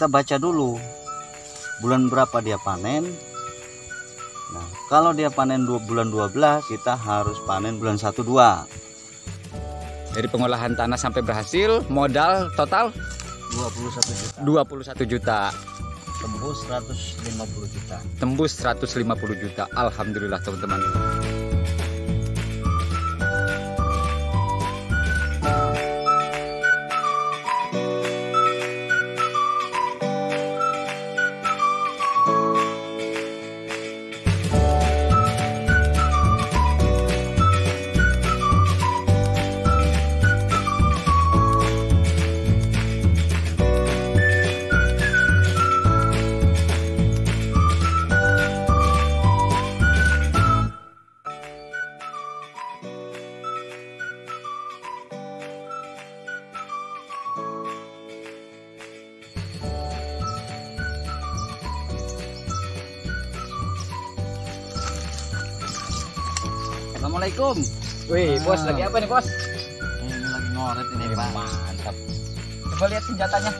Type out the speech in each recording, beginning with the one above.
kita baca dulu bulan berapa dia panen nah kalau dia panen dua, bulan 12 kita harus panen bulan 1 2 dari pengolahan tanah sampai berhasil modal total 21 juta 21 juta tembus 150 juta tembus 150 juta Alhamdulillah teman-teman Assalamualaikum. Wih, ah. bos lagi apa nih bos? Eh, ini, lagi ngoret ini Wih, eh, pak. Mantap. Coba lihat senjatanya.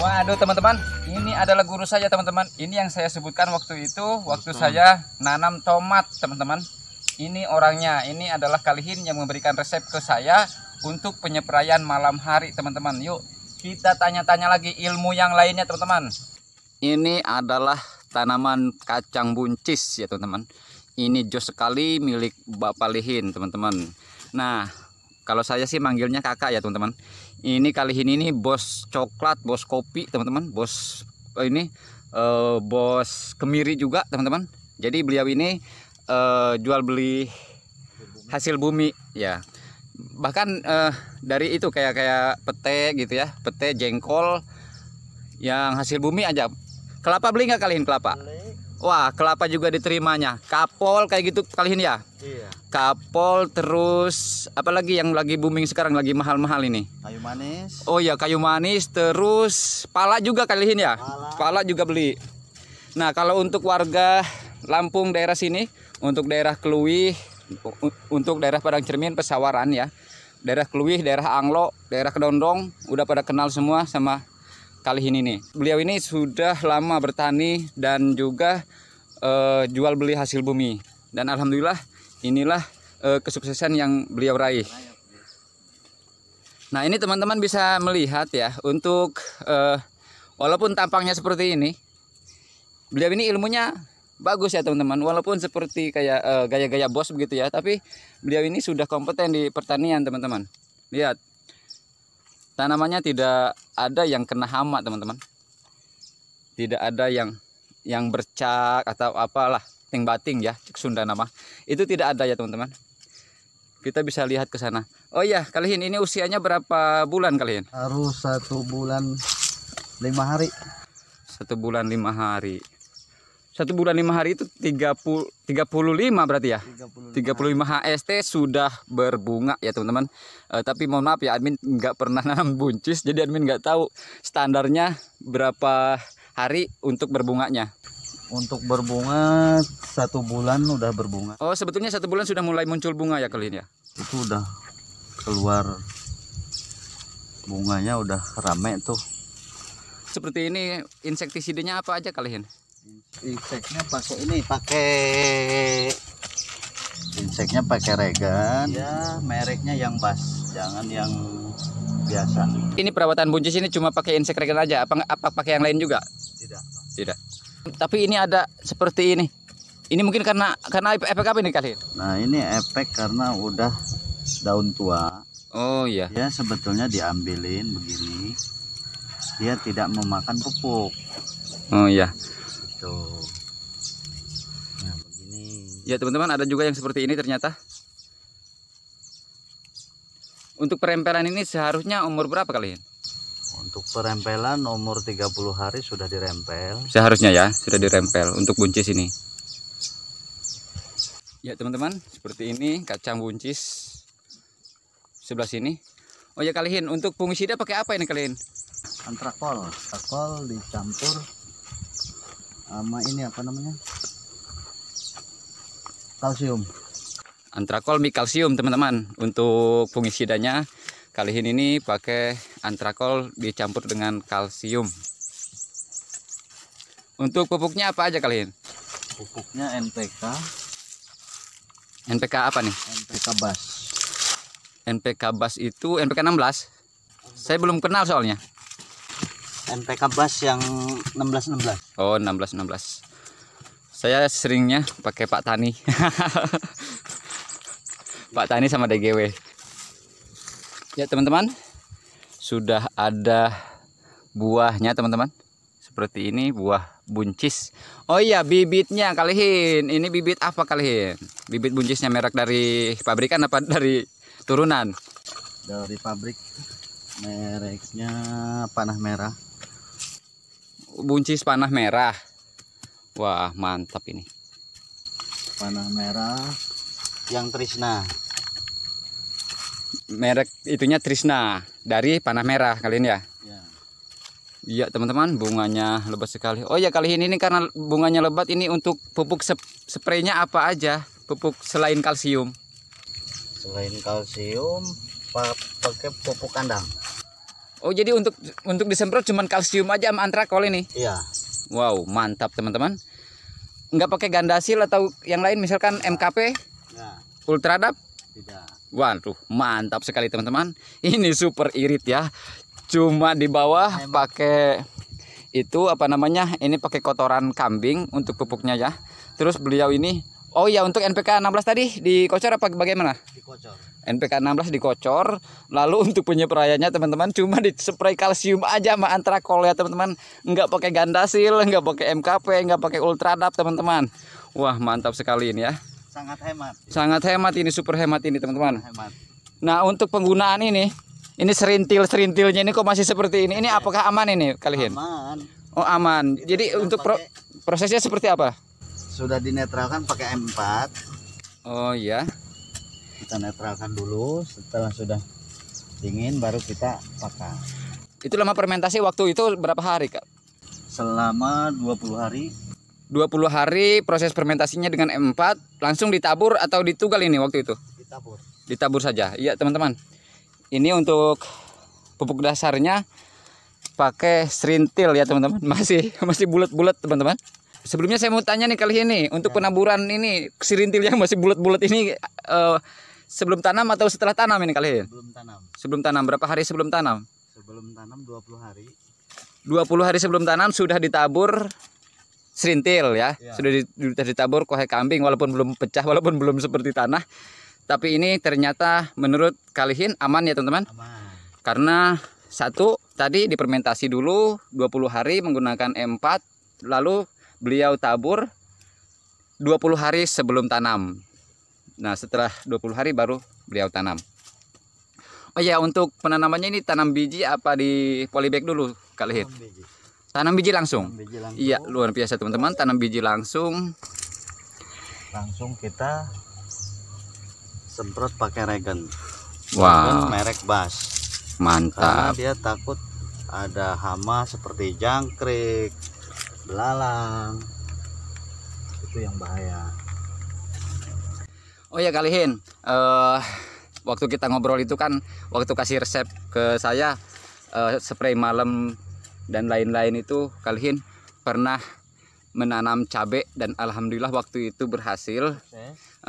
Waduh teman-teman, ini adalah guru saya teman-teman. Ini yang saya sebutkan waktu itu, waktu Betul. saya nanam tomat teman-teman. Ini orangnya, ini adalah Kalihin yang memberikan resep ke saya untuk penyeprayan malam hari teman-teman. Yuk kita tanya-tanya lagi ilmu yang lainnya teman-teman. Ini adalah tanaman kacang buncis ya teman-teman ini jos sekali milik Bapak Lihin teman-teman nah kalau saya sih manggilnya kakak ya teman-teman ini kali ini bos coklat bos kopi teman-teman bos eh, ini uh, bos kemiri juga teman-teman jadi beliau ini uh, jual beli hasil bumi ya bahkan uh, dari itu kayak kayak pete gitu ya pete jengkol yang hasil bumi aja kelapa beli nggak kalian kelapa beli Wah, kelapa juga diterimanya. Kapol kayak gitu kali ini ya? Iya. Kapol terus apalagi yang lagi booming sekarang lagi mahal-mahal ini? Kayu manis. Oh iya, kayu manis terus pala juga kali ini ya? Pala. pala juga beli. Nah, kalau untuk warga Lampung daerah sini, untuk daerah Kluih, untuk daerah Padang Cermin pesawaran ya. Daerah Kluih, daerah Anglo, daerah Kedondong udah pada kenal semua sama kali ini nih. Beliau ini sudah lama bertani dan juga uh, jual beli hasil bumi dan alhamdulillah inilah uh, kesuksesan yang beliau raih. Nah ini teman-teman bisa melihat ya untuk uh, walaupun tampangnya seperti ini, beliau ini ilmunya bagus ya teman-teman. Walaupun seperti kayak gaya-gaya bos begitu ya, tapi beliau ini sudah kompeten di pertanian teman-teman. Lihat tanamannya tidak ada yang kena hama teman-teman, tidak ada yang yang bercak atau apalah ting bating ya Sunda nama itu tidak ada ya teman-teman kita bisa lihat ke sana oh ya kalian ini usianya berapa bulan kalian harus satu bulan lima hari satu bulan lima hari satu bulan lima hari itu 30 35 berarti ya 35, 35 HST sudah berbunga ya teman-teman e, tapi mohon maaf ya admin nggak pernah nanam buncis jadi admin nggak tahu standarnya berapa hari untuk berbunganya? Untuk berbunga satu bulan udah berbunga. Oh sebetulnya satu bulan sudah mulai muncul bunga ya kali ini ya? Itu udah keluar bunganya udah rame tuh. Seperti ini insektisidenya apa aja kali ini? Inseknya pakai ini pakai inseknya pakai regan. Ya mereknya yang bas, jangan yang biasa. Ini perawatan buncis ini cuma pakai insek regan aja, apa apa pakai yang lain juga? Tidak. Tidak. Tapi ini ada seperti ini. Ini mungkin karena karena efek apa ini kali? Nah ini efek karena udah daun tua. Oh iya. Ya sebetulnya diambilin begini. Dia tidak memakan pupuk. Oh iya. Itu. Nah begini. Ya teman-teman ada juga yang seperti ini ternyata. Untuk perempelan ini seharusnya umur berapa kali ini? Perempelan umur 30 hari sudah dirempel. Seharusnya ya, sudah dirempel untuk buncis ini. Ya teman-teman, seperti ini kacang buncis sebelah sini. Oh ya kalian, untuk fungisida pakai apa ini kalian? Antrakol, antrakol dicampur sama ini apa namanya? Kalsium. Antrakol mi kalsium teman-teman. Untuk fungisidanya kalian ini pakai antrakol dicampur dengan kalsium untuk pupuknya apa aja kalian pupuknya NPK NPK apa nih NPK bas NPK bas itu NPK 16 saya belum kenal soalnya NPK bas yang 16 16 oh 16 16 saya seringnya pakai Pak Tani Pak Tani sama DGW ya teman-teman sudah ada buahnya teman-teman seperti ini buah buncis oh iya bibitnya kalihin ini bibit apa kalihin bibit buncisnya merek dari pabrikan apa dari turunan dari pabrik mereknya panah merah buncis panah merah wah mantap ini panah merah yang Trisna merek itunya Trisna dari panah merah kali ini ya. ya. Iya ya, teman-teman bunganya lebat sekali. Oh ya kali ini ini karena bunganya lebat ini untuk pupuk sep spraynya apa aja pupuk selain kalsium? Selain kalsium pakai pupuk kandang. Oh jadi untuk untuk disemprot cuman kalsium aja sama antrakol ini? Iya. Wow mantap teman-teman. Nggak pakai gandasil atau yang lain misalkan MKP? Ya. Ultradap? Tidak. Waduh, mantap sekali teman-teman. Ini super irit ya. Cuma di bawah pakai itu apa namanya? Ini pakai kotoran kambing untuk pupuknya ya. Terus beliau ini Oh iya untuk NPK 16 tadi dikocor apa bagaimana? Dikocor. NPK 16 dikocor, lalu untuk penyepraiannya teman-teman cuma dispray kalsium aja sama antrakol ya teman-teman. Enggak pakai gandasil, enggak pakai MKP, enggak pakai ultradap teman-teman. Wah, mantap sekali ini ya sangat hemat sangat hemat ini super hemat ini teman-teman nah untuk penggunaan ini ini serintil serintilnya ini kok masih seperti ini ini iya. apakah aman ini kalian aman oh aman jadi untuk pro prosesnya seperti apa sudah dinetralkan pakai M4 oh iya kita netralkan dulu setelah sudah dingin baru kita pakai itu lama fermentasi waktu itu berapa hari kak selama 20 hari 20 hari proses fermentasinya dengan M4 langsung ditabur atau ditugal ini waktu itu? Ditabur. Ditabur saja. Iya, teman-teman. Ini untuk pupuk dasarnya pakai serintil ya, teman-teman. Masih masih bulat-bulat, teman-teman. Sebelumnya saya mau tanya nih kali ini untuk ya. penaburan ini serintil yang masih bulat-bulat ini uh, sebelum tanam atau setelah tanam ini kali ini? Sebelum tanam. Sebelum tanam berapa hari sebelum tanam? Sebelum tanam 20 hari. 20 hari sebelum tanam sudah ditabur serintil ya. ya. Sudah ditabur kohe kambing walaupun belum pecah, walaupun belum seperti tanah. Tapi ini ternyata menurut Kalihin aman ya, teman-teman. Karena satu tadi dipermentasi dulu 20 hari menggunakan M4 lalu beliau tabur 20 hari sebelum tanam. Nah, setelah 20 hari baru beliau tanam. Oh ya, untuk penanamannya ini tanam biji apa di polybag dulu, Kalihin? Tanam biji langsung. Iya, luar biasa teman-teman, tanam biji langsung. Langsung kita semprot pakai regen. Wow. Regen merek Bas. Mantap. Karena dia takut ada hama seperti jangkrik, belalang. Itu yang bahaya. Oh ya Kalihin, uh, eh, waktu kita ngobrol itu kan waktu kasih resep ke saya uh, spray malam dan lain-lain itu Kalhin pernah menanam cabe dan alhamdulillah waktu itu berhasil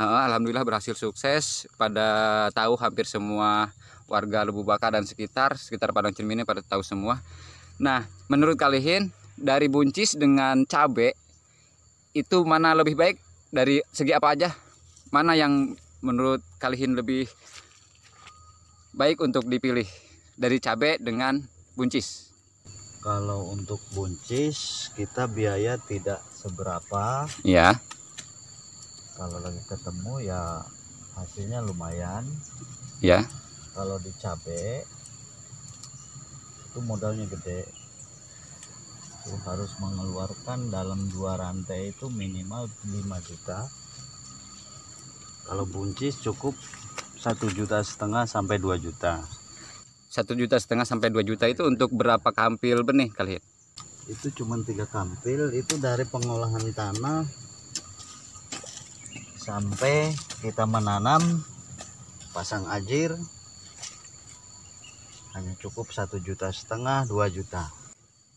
uh, alhamdulillah berhasil sukses pada tahu hampir semua warga Lubuk Baka dan sekitar sekitar Padang ini pada tahu semua nah menurut Kalihin dari buncis dengan cabe itu mana lebih baik dari segi apa aja mana yang menurut Kalihin lebih baik untuk dipilih dari cabe dengan buncis kalau untuk buncis kita biaya tidak seberapa ya kalau lagi ketemu ya hasilnya lumayan ya kalau di cabe itu modalnya gede itu harus mengeluarkan dalam dua rantai itu minimal 5 juta kalau buncis cukup satu juta setengah sampai 2 juta satu juta setengah sampai dua juta itu untuk berapa kampil benih kalian? Itu cuma tiga kampil, itu dari pengolahan tanah sampai kita menanam pasang ajir hanya cukup satu juta setengah dua juta.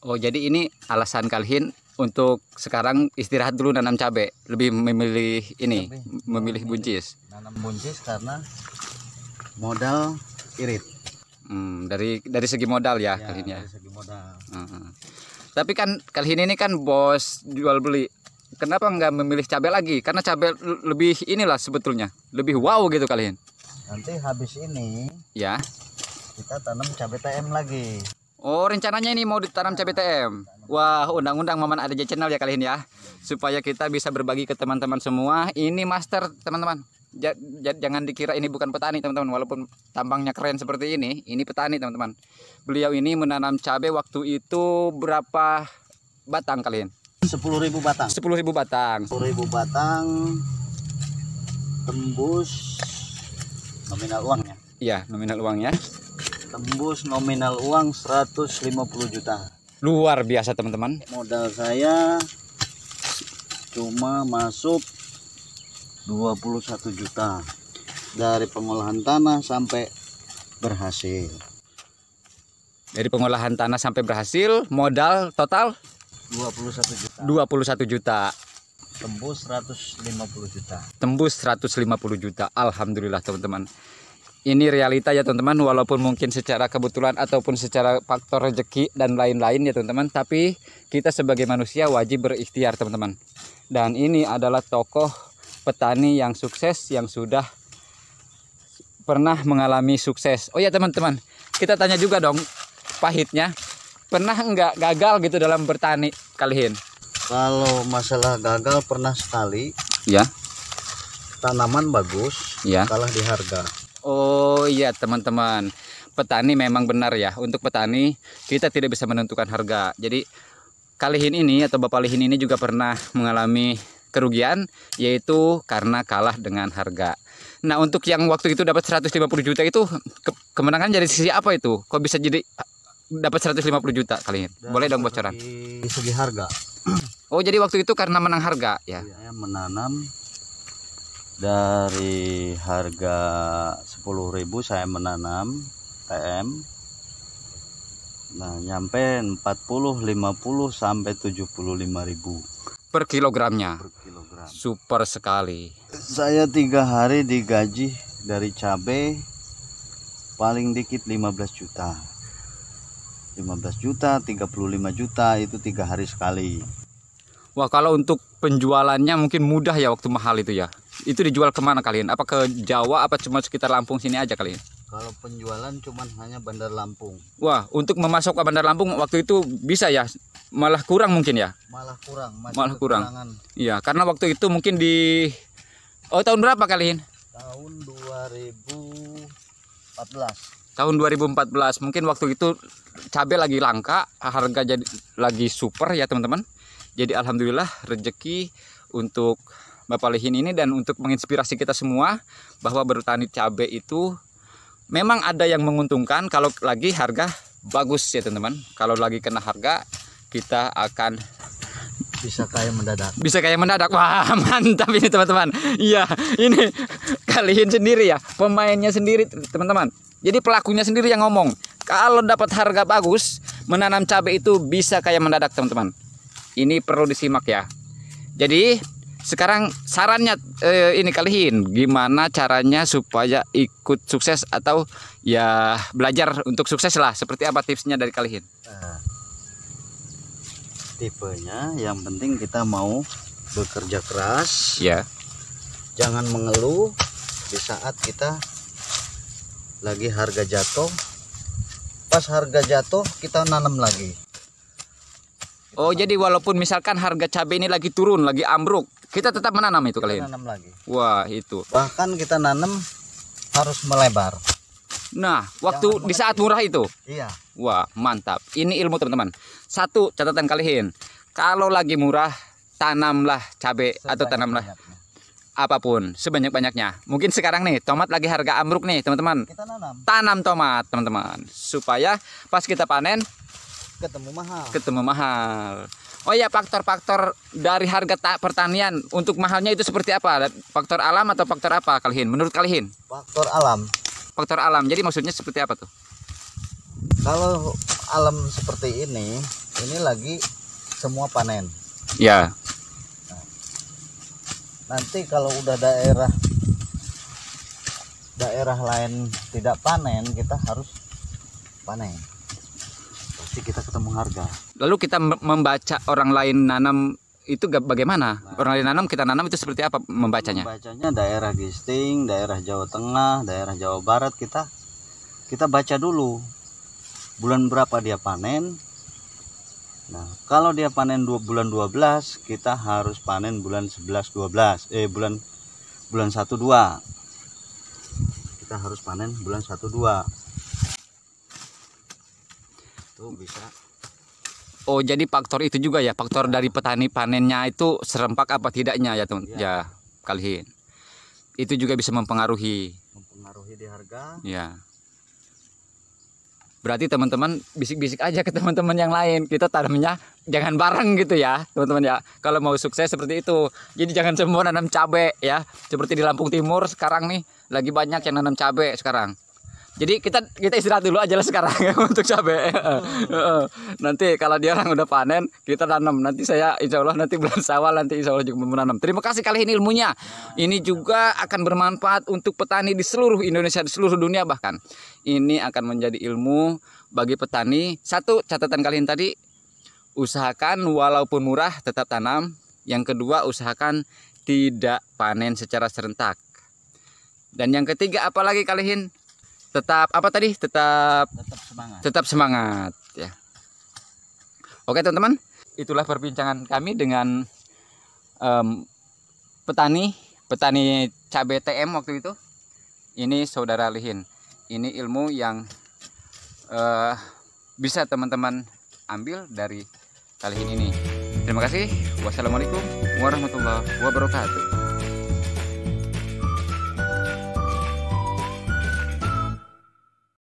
Oh jadi ini alasan kalian untuk sekarang istirahat dulu nanam cabe lebih memilih ini memilih buncis. Nanam buncis karena modal irit. Hmm, dari dari segi modal ya, ya kali ini ya. segi modal. -huh. Tapi kan kali ini kan bos jual beli. Kenapa nggak memilih cabai lagi? Karena cabai lebih inilah sebetulnya, lebih wow gitu kali ini. Nanti habis ini ya kita tanam cabai TM lagi. Oh, rencananya ini mau ditanam cabai TM. Wah, undang-undang Maman di Channel ya kali ini ya. Supaya kita bisa berbagi ke teman-teman semua. Ini master, teman-teman jangan dikira ini bukan petani teman-teman walaupun tampangnya keren seperti ini ini petani teman-teman beliau ini menanam cabai waktu itu berapa batang kalian 10.000 batang 10.000 batang 10.000 batang tembus nominal uangnya iya nominal uangnya tembus nominal uang 150 juta luar biasa teman-teman modal saya cuma masuk 21 juta dari pengolahan tanah sampai berhasil dari pengolahan tanah sampai berhasil modal total 21 juta 21 juta tembus 150 juta tembus 150 juta Alhamdulillah teman-teman ini realita ya teman-teman walaupun mungkin secara kebetulan ataupun secara faktor rezeki dan lain-lain ya teman-teman tapi kita sebagai manusia wajib berikhtiar teman-teman dan ini adalah tokoh petani yang sukses yang sudah pernah mengalami sukses. Oh ya teman-teman, kita tanya juga dong pahitnya. Pernah nggak gagal gitu dalam bertani kalihin? Kalau masalah gagal pernah sekali. Ya. Tanaman bagus, ya. kalah di harga. Oh iya teman-teman, petani memang benar ya. Untuk petani kita tidak bisa menentukan harga. Jadi Kalihin ini atau Bapak Lihin ini juga pernah mengalami kerugian yaitu karena kalah dengan harga. Nah, untuk yang waktu itu dapat 150 juta itu ke kemenangan dari sisi apa itu? Kok bisa jadi eh, dapat 150 juta kali ini? Dan Boleh dong bocoran? Di segi harga. Oh, jadi waktu itu karena menang harga ya. Saya menanam dari harga ribu saya menanam TM Nah, nyampe 40, 50 sampai 75 ribu per kilogramnya. Per kilogram. Super sekali. Saya tiga hari digaji dari cabe paling dikit 15 juta. 15 juta, 35 juta itu tiga hari sekali. Wah kalau untuk penjualannya mungkin mudah ya waktu mahal itu ya. Itu dijual kemana kalian? Apa ke Jawa? Apa cuma sekitar Lampung sini aja kalian? Kalau penjualan cuman hanya Bandar Lampung. Wah, untuk memasok ke Bandar Lampung waktu itu bisa ya? Malah kurang mungkin ya? Malah kurang. Masih malah kurang. Iya, karena waktu itu mungkin di Oh, tahun berapa kali ini? Tahun 2014. Tahun 2014. Mungkin waktu itu cabe lagi langka, harga jadi lagi super ya, teman-teman. Jadi alhamdulillah rezeki untuk Bapak Lihin ini dan untuk menginspirasi kita semua bahwa bertani cabe itu memang ada yang menguntungkan kalau lagi harga bagus ya teman-teman kalau lagi kena harga kita akan bisa kayak mendadak bisa kayak mendadak wah mantap ini teman-teman iya ini kalian sendiri ya pemainnya sendiri teman-teman jadi pelakunya sendiri yang ngomong kalau dapat harga bagus menanam cabai itu bisa kayak mendadak teman-teman ini perlu disimak ya jadi sekarang sarannya eh, ini kalihin gimana caranya supaya ikut sukses atau ya belajar untuk sukses lah. Seperti apa tipsnya dari kalihin? Nah, tipenya yang penting kita mau bekerja keras. Ya. Jangan mengeluh di saat kita lagi harga jatuh. Pas harga jatuh kita nanam lagi. Oh jadi walaupun misalkan harga cabai ini lagi turun, lagi ambruk, kita tetap menanam itu kali ini. Menanam lagi. Wah, itu. Bahkan kita nanam harus melebar. Nah, waktu di saat murah itu. Iya. Wah, mantap. Ini ilmu teman-teman. Satu catatan kalian. Kalau lagi murah, tanamlah cabe atau tanamlah apapun sebanyak-banyaknya. Mungkin sekarang nih tomat lagi harga ambruk nih, teman-teman. Tanam tomat, teman-teman. Supaya pas kita panen ketemu mahal. Ketemu mahal. Oh ya faktor-faktor dari harga pertanian untuk mahalnya itu seperti apa? Faktor alam atau faktor apa Kalihin? Menurut Kalihin? Faktor alam. Faktor alam. Jadi maksudnya seperti apa tuh? Kalau alam seperti ini, ini lagi semua panen. Ya. nanti kalau udah daerah daerah lain tidak panen, kita harus panen pasti kita ketemu harga. Lalu kita membaca orang lain nanam itu bagaimana? Nah, orang lain nanam kita nanam itu seperti apa membacanya? Membacanya daerah Gisting, daerah Jawa Tengah, daerah Jawa Barat kita kita baca dulu bulan berapa dia panen. Nah, kalau dia panen dua, bulan 12, kita harus panen bulan 11 12. Eh bulan bulan 1 2. Kita harus panen bulan 1 2 itu bisa Oh jadi faktor itu juga ya faktor dari petani panennya itu serempak apa tidaknya ya teman ya, ya kalihin itu juga bisa mempengaruhi mempengaruhi di harga ya berarti teman-teman bisik-bisik aja ke teman-teman yang lain kita tanamnya jangan bareng gitu ya teman-teman ya kalau mau sukses seperti itu jadi jangan semua nanam cabai ya seperti di Lampung Timur sekarang nih lagi banyak yang nanam cabai sekarang jadi kita kita istirahat dulu aja lah sekarang ya untuk cabai oh. nanti kalau dia orang udah panen kita tanam nanti saya insya Allah nanti bulan sawal nanti insya Allah juga menanam terima kasih kali ini ilmunya ini juga akan bermanfaat untuk petani di seluruh Indonesia di seluruh dunia bahkan ini akan menjadi ilmu bagi petani satu catatan kalian tadi usahakan walaupun murah tetap tanam yang kedua usahakan tidak panen secara serentak dan yang ketiga apalagi kalian tetap apa tadi tetap tetap semangat tetap semangat ya oke teman-teman itulah perbincangan kami dengan um, petani petani cabai TM waktu itu ini saudara Lihin ini ilmu yang uh, bisa teman-teman ambil dari kali ini terima kasih wassalamualaikum warahmatullahi wabarakatuh